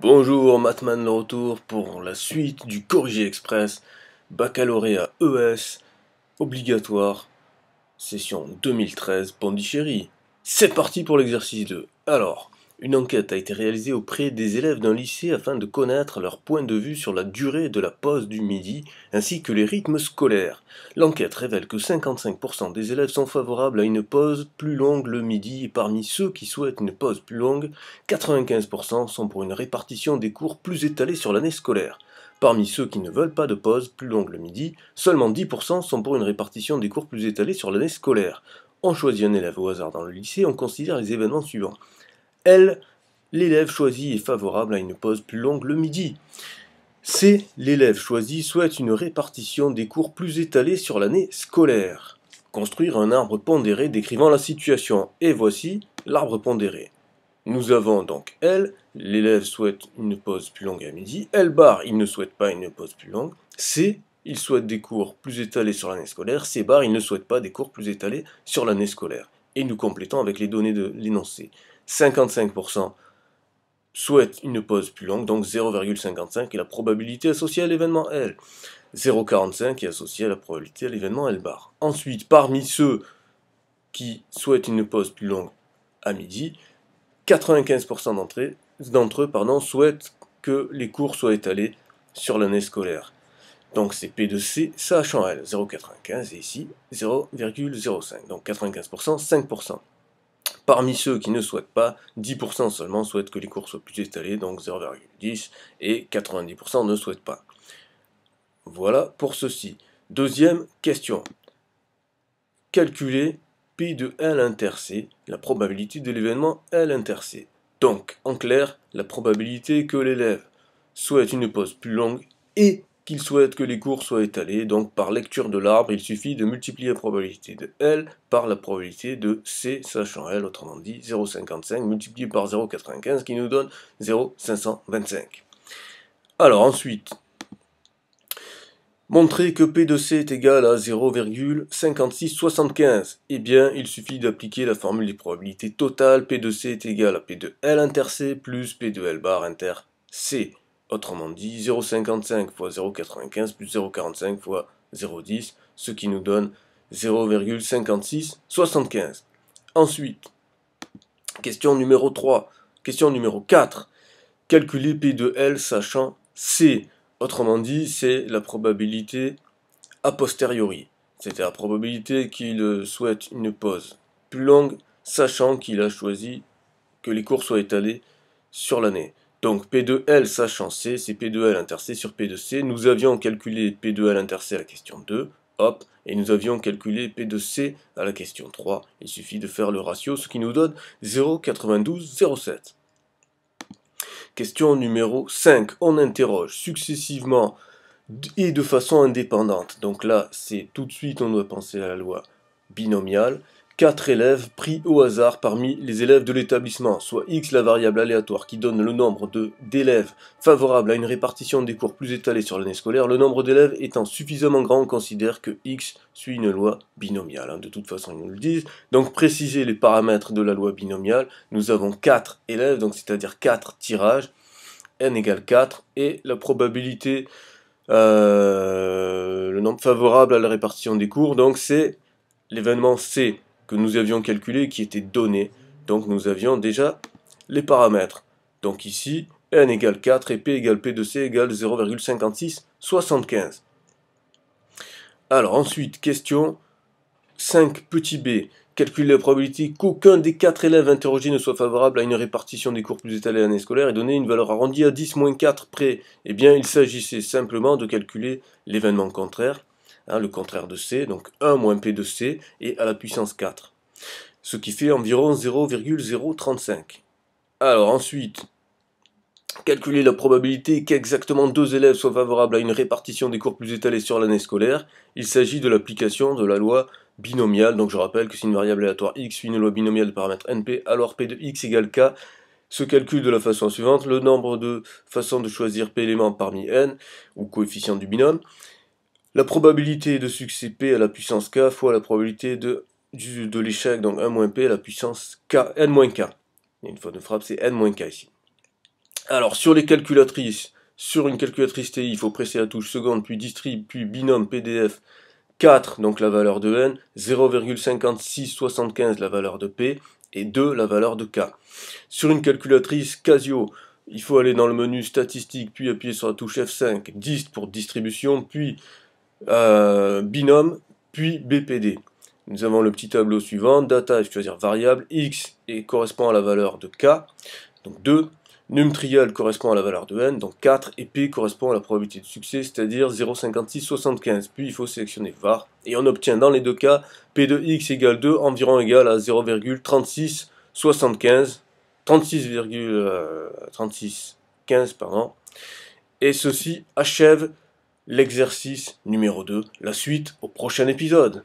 Bonjour, Matman de retour pour la suite du Corrigé Express, baccalauréat ES, obligatoire, session 2013, Pondichéry. C'est parti pour l'exercice 2. Alors, une enquête a été réalisée auprès des élèves d'un lycée afin de connaître leur point de vue sur la durée de la pause du midi ainsi que les rythmes scolaires. L'enquête révèle que 55% des élèves sont favorables à une pause plus longue le midi et parmi ceux qui souhaitent une pause plus longue, 95% sont pour une répartition des cours plus étalée sur l'année scolaire. Parmi ceux qui ne veulent pas de pause plus longue le midi, seulement 10% sont pour une répartition des cours plus étalée sur l'année scolaire. On choisit un élève au hasard dans le lycée, on considère les événements suivants. L, l'élève choisi est favorable à une pause plus longue le midi. C, l'élève choisi souhaite une répartition des cours plus étalée sur l'année scolaire. Construire un arbre pondéré décrivant la situation. Et voici l'arbre pondéré. Nous avons donc L, l'élève souhaite une pause plus longue à midi. L bar, il ne souhaite pas une pause plus longue. C, il souhaite des cours plus étalés sur l'année scolaire. C bar, il ne souhaite pas des cours plus étalés sur l'année scolaire. Et nous complétons avec les données de l'énoncé. 55% souhaitent une pause plus longue, donc 0,55 est la probabilité associée à l'événement L. 0,45 est associée à la probabilité à l'événement L bar. Ensuite, parmi ceux qui souhaitent une pause plus longue à midi, 95% d'entre eux pardon, souhaitent que les cours soient étalés sur l'année scolaire. Donc c'est P de C, sachant L, 0,95 et ici 0,05. Donc 95%, 5%. Parmi ceux qui ne souhaitent pas, 10% seulement souhaitent que les cours soient plus installés, donc 0,10, et 90% ne souhaitent pas. Voilà pour ceci. Deuxième question. Calculer P de L inter C, la probabilité de l'événement L inter C. Donc, en clair, la probabilité que l'élève souhaite une pause plus longue et qu'il souhaite que les cours soient étalés, donc par lecture de l'arbre, il suffit de multiplier la probabilité de L par la probabilité de C, sachant L, autrement dit 0,55 multiplié par 0,95 qui nous donne 0,525. Alors ensuite, Montrer que P de C est égal à 0,5675, eh bien, il suffit d'appliquer la formule des probabilités totales. P de C est égal à P de L inter C plus P de L bar inter C. Autrement dit, 0,55 x 0,95 plus 0,45 fois 0,10, ce qui nous donne 0,5675. Ensuite, question numéro 3. Question numéro 4. Calculer P de L sachant C. Autrement dit, c'est la probabilité a posteriori. c'est-à-dire la probabilité qu'il souhaite une pause plus longue, sachant qu'il a choisi que les cours soient étalés sur l'année. Donc P2L sachant C, c'est P2L interc sur P2C. Nous avions calculé P2L interc à la question 2, hop, et nous avions calculé P2C à la question 3. Il suffit de faire le ratio, ce qui nous donne 0,9207. Question numéro 5. On interroge successivement et de façon indépendante. Donc là, c'est tout de suite, on doit penser à la loi binomiale. 4 élèves pris au hasard parmi les élèves de l'établissement, soit x la variable aléatoire qui donne le nombre d'élèves favorables à une répartition des cours plus étalée sur l'année scolaire, le nombre d'élèves étant suffisamment grand, on considère que x suit une loi binomiale. Hein, de toute façon, ils nous le disent. Donc préciser les paramètres de la loi binomiale, nous avons 4 élèves, donc c'est-à-dire 4 tirages, n égale 4, et la probabilité, euh, le nombre favorable à la répartition des cours, donc c'est l'événement C nous avions calculé qui était donné. Donc nous avions déjà les paramètres. Donc ici, n égale 4 et p égale p de c égale 0,5675. Alors ensuite, question 5 petit b. Calcule la probabilité qu'aucun des 4 élèves interrogés ne soit favorable à une répartition des cours plus étalés à l'année scolaire et donner une valeur arrondie à 10 moins 4 près. Et eh bien, il s'agissait simplement de calculer l'événement contraire Hein, le contraire de c, donc 1 moins p de c, et à la puissance 4. Ce qui fait environ 0,035. Alors ensuite, calculer la probabilité qu'exactement deux élèves soient favorables à une répartition des cours plus étalés sur l'année scolaire. Il s'agit de l'application de la loi binomiale. Donc je rappelle que si une variable aléatoire x suit une loi binomiale de paramètre np, alors p de x égale k se calcule de la façon suivante. Le nombre de façons de choisir p éléments parmi n, ou coefficient du binôme, la probabilité de succès P à la puissance K fois la probabilité de, de l'échec, donc 1 P à la puissance K, N K. une fois de frappe, c'est N K ici. Alors, sur les calculatrices, sur une calculatrice TI, il faut presser la touche seconde, puis distrib, puis binôme PDF, 4, donc la valeur de N, 0,5675, la valeur de P, et 2, la valeur de K. Sur une calculatrice Casio, il faut aller dans le menu Statistique, puis appuyer sur la touche F5, Dist pour distribution, puis euh, binôme, puis BPD. Nous avons le petit tableau suivant, data, je veux dire variable, x et correspond à la valeur de k, donc 2, num trial correspond à la valeur de n, donc 4, et p correspond à la probabilité de succès, c'est-à-dire 0,56, 75. Puis il faut sélectionner var, et on obtient dans les deux cas p de x égale 2, environ égal à 0,36, 75, euh, pardon. Et ceci achève l'exercice numéro 2, la suite au prochain épisode.